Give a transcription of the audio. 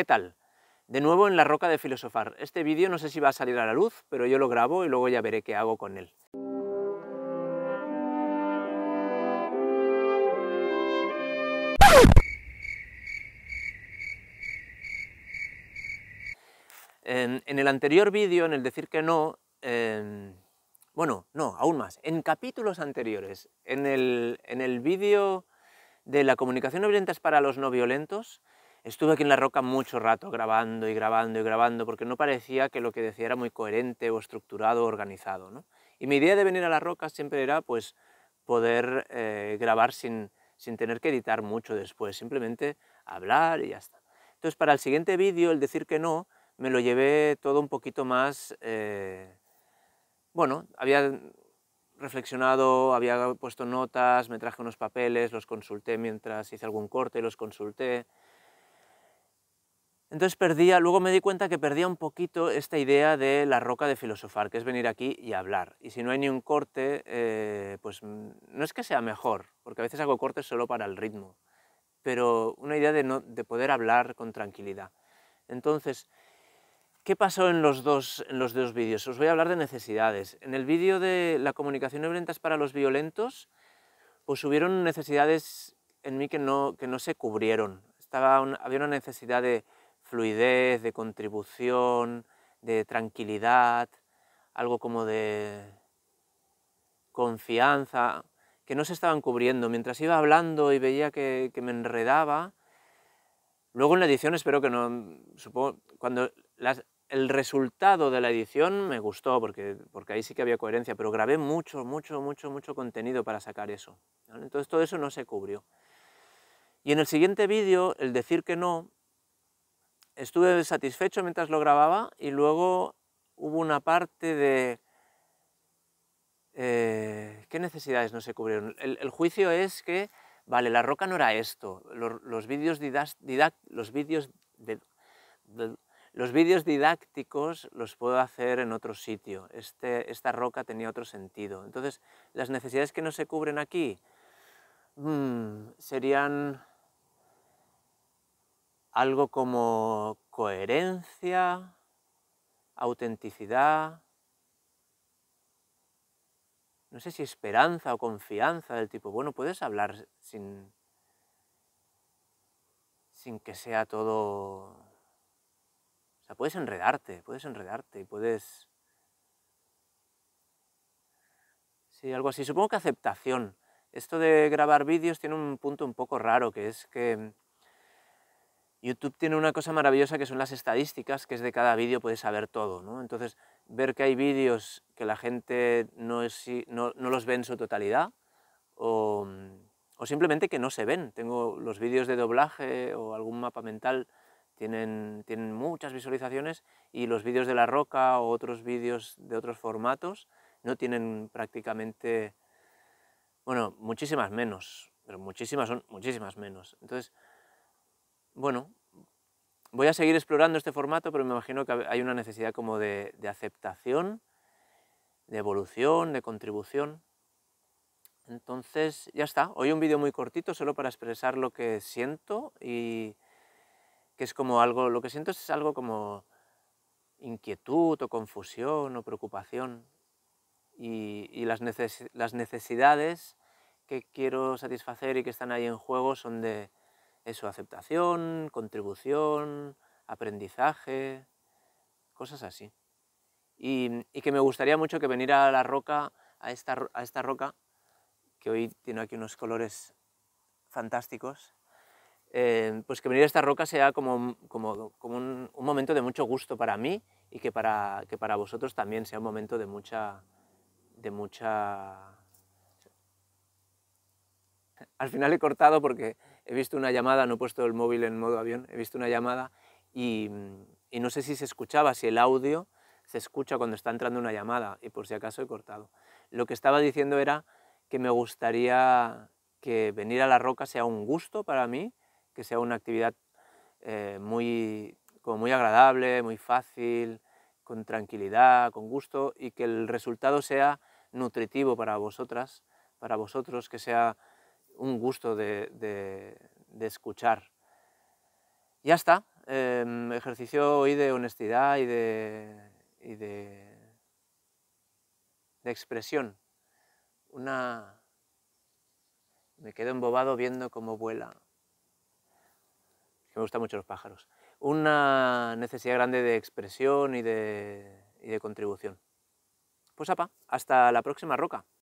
¿Qué tal? De nuevo en la roca de filosofar. Este vídeo no sé si va a salir a la luz, pero yo lo grabo y luego ya veré qué hago con él. En, el anterior vídeo, en el decir que no, em, bueno, no, aún más, en capítulos anteriores, en el, en el vídeo de la comunicación no violenta es para los no violentos, Estuve aquí en la roca mucho rato grabando y grabando y grabando porque no parecía que lo que decía era muy coherente o estructurado o organizado. ¿no? Y mi idea de venir a la roca siempre era pues, poder eh, grabar sin, sin tener que editar mucho después, simplemente hablar y ya está. Entonces para el siguiente vídeo, el decir que no, me lo llevé todo un poquito más... Eh, bueno, había reflexionado, había puesto notas, me traje unos papeles, los consulté mientras hice algún corte, los consulté, entonces perdía, luego me di cuenta que perdía un poquito esta idea de la roca de filosofar, que es venir aquí y hablar. Y si no hay ni un corte, eh, pues mm, no es que sea mejor, porque a veces hago cortes solo para el ritmo, pero una idea de, no, de poder hablar con tranquilidad. Entonces, ¿qué pasó en los, dos, en los dos vídeos? Os voy a hablar de necesidades. En el vídeo de la comunicación no violenta para los violentos, pues hubieron necesidades en mí que no, que no se cubrieron. Estaba había una necesidad de fluidez, de contribución, de tranquilidad, algo como de confianza, que no se estaban cubriendo. Mientras iba hablando y veía que, me enredaba, luego en la edición espero que no... Supongo, cuando el resultado de la edición me gustó, porque, porque ahí sí que había coherencia, pero grabé mucho, mucho, mucho, mucho contenido para sacar eso. Entonces todo eso no se cubrió. Y en el siguiente vídeo, el decir que no, estuve satisfecho mientras lo grababa y luego hubo una parte de... Eh, ¿Qué necesidades no se cubrieron? El, juicio es que, vale, la roca no era esto, los, vídeos didácticos los puedo hacer en otro sitio, este, esta roca tenía otro sentido. Entonces, las necesidades que no se cubren aquí mm, serían algo como coherencia, autenticidad, no sé si esperanza o confianza del tipo, bueno, puedes hablar sin, sin que sea todo... O sea, puedes enredarte, puedes enredarte y puedes... Sí, algo así. Supongo que aceptación. Esto de grabar vídeos tiene un punto un poco raro, que es que YouTube tiene una cosa maravillosa que son las estadísticas, que es de cada vídeo puedes saber todo, ¿no? Entonces, ver que hay vídeos que la gente no, los ve en su totalidad o, simplemente que no se ven. Tengo los vídeos de doblaje o algún mapa mental tienen, tienen muchas visualizaciones y los vídeos de La Roca o otros vídeos de otros formatos no tienen prácticamente, bueno, muchísimas menos, pero muchísimas son muchísimas menos. Entonces, bueno, voy a seguir explorando este formato, pero me imagino que hay una necesidad como de, aceptación, de evolución, de contribución. Entonces, ya está. Hoy un vídeo muy cortito, solo para expresar lo que siento y que es como algo, lo que siento es algo como inquietud o confusión o preocupación y, las, las necesidades que quiero satisfacer y que están ahí en juego son de, eso, aceptación, contribución, aprendizaje, cosas así. Y, mm, que me gustaría mucho que venir a la roca, a esta, a esta roca, que hoy tiene aquí unos colores fantásticos, eh, pues que venir a esta roca sea como, mm, como, un, momento de mucho gusto para mí y que para, que para vosotros también sea un momento de mucha, de mucha al final he cortado porque he visto una llamada, no he puesto el móvil en modo avión, he visto una llamada y, no sé si se escuchaba, si el audio se escucha cuando está entrando una llamada y por si acaso he cortado. Lo que estaba diciendo era que me gustaría que venir a la roca sea un gusto para mí, que sea una actividad eh, muy, como muy agradable, muy fácil, con tranquilidad, con gusto y que el resultado sea nutritivo para vosotras, para vosotros, que sea un gusto de, escuchar. Ya está, em, ejercicio hoy de honestidad y de, y de, expresión. Una... Me quedo embobado viendo cómo vuela. me gustan mucho los pájaros. Una necesidad grande de expresión y de, y de contribución. Pues apa, hasta la próxima roca.